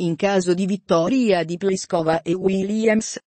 in caso di vittoria di Pliskova e Williams.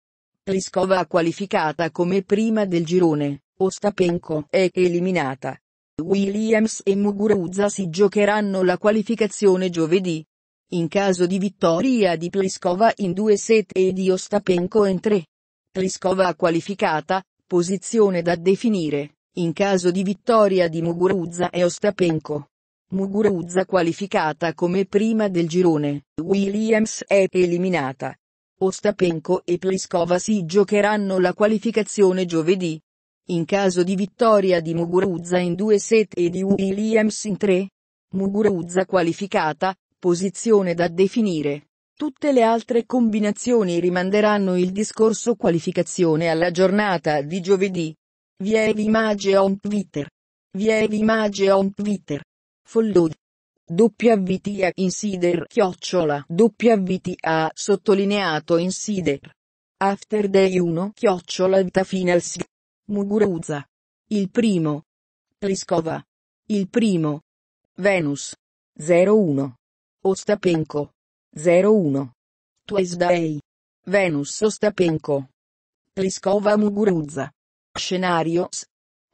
Pliskova qualificata come prima del girone, Ostapenko è eliminata. Williams e Muguruza si giocheranno la qualificazione giovedì. In caso di vittoria di Pliskova in due set e di Ostapenko in tre. Pliskova qualificata, posizione da definire, in caso di vittoria di Muguruza e Ostapenko. Muguruza qualificata come prima del girone, Williams è eliminata. Ostapenko e Pliskova si giocheranno la qualificazione giovedì. In caso di vittoria di Muguruza in due set e di Williams in tre, Muguruza qualificata, posizione da definire. Tutte le altre combinazioni rimanderanno il discorso qualificazione alla giornata di giovedì. Vievi Mage on Twitter. Vievi Mage on Twitter. Follow. WTA Insider chiocciola WTA sottolineato Insider. After Day 1 chiocciola Vita Finals. Muguruza. Il primo. Pliskova. Il primo. Venus. 01. Ostapenko. 01. Tuesday. Venus Ostapenko. Pliskova Muguruza. Scenarios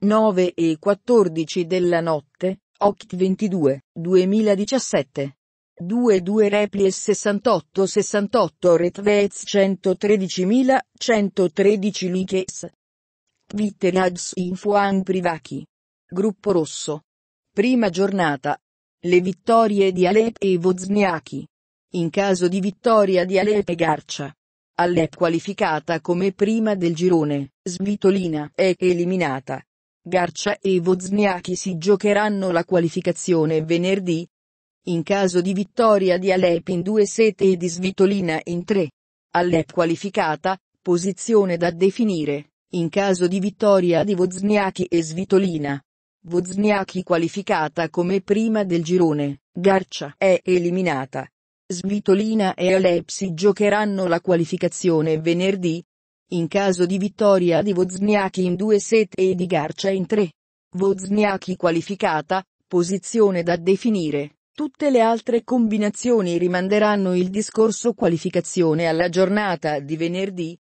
9 e 14 della notte, Oct 22, 2017. 22 Replies 68 68 retvez 113.113 Likes. Twitter Ads Info An Privachi. Gruppo Rosso. Prima giornata. Le vittorie di Alep e Wozniacki. In caso di vittoria di Alep e Garcia. Alep qualificata come prima del girone, Svitolina è eliminata. Garcia e Wozniacki si giocheranno la qualificazione venerdì. In caso di vittoria di Alep in due sete e di Svitolina in tre. Alep qualificata, posizione da definire, in caso di vittoria di Wozniacki e Svitolina. Wozniacki qualificata come prima del girone, Garcia è eliminata. Svitolina e Alep si giocheranno la qualificazione venerdì, in caso di vittoria di Wozniacki in due set e di Garcia in tre. Wozniacki qualificata, posizione da definire. Tutte le altre combinazioni rimanderanno il discorso qualificazione alla giornata di venerdì,